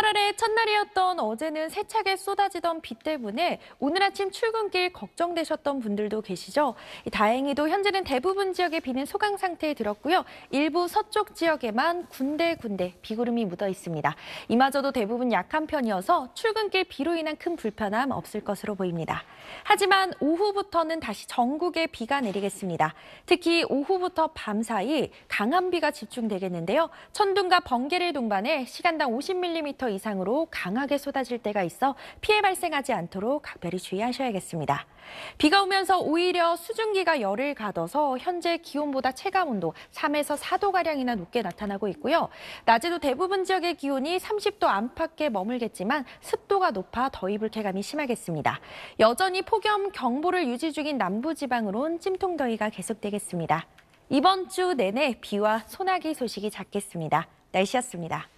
8월의 첫날이었던 어제는 세차게 쏟아지던 비 때문에 오늘 아침 출근길 걱정되셨던 분들도 계시죠? 다행히도 현재는 대부분 지역의 비는 소강 상태에 들었고요. 일부 서쪽 지역에만 군데군데 비구름이 묻어 있습니다. 이마저도 대부분 약한 편이어서 출근길 비로 인한 큰 불편함 없을 것으로 보입니다. 하지만 오후부터는 다시 전국에 비가 내리겠습니다. 특히 오후부터 밤 사이 강한 비가 집중되겠는데요. 천둥과 번개를 동반해 시간당 50mm 이상으로 강하게 쏟아질 때가 있어 피해 발생하지 않도록 각별히 주의하셔야겠습니다. 비가 오면서 오히려 수증기가 열을 가둬서 현재 기온보다 체감 온도 3에서 4도가량이나 높게 나타나고 있고요. 낮에도 대부분 지역의 기온이 30도 안팎에 머물겠지만 습도가 높아 더위 불쾌감이 심하겠습니다. 여전히 폭염 경보를 유지 중인 남부지방으론 찜통더위가 계속되겠습니다. 이번 주 내내 비와 소나기 소식이 잦겠습니다. 날씨였습니다.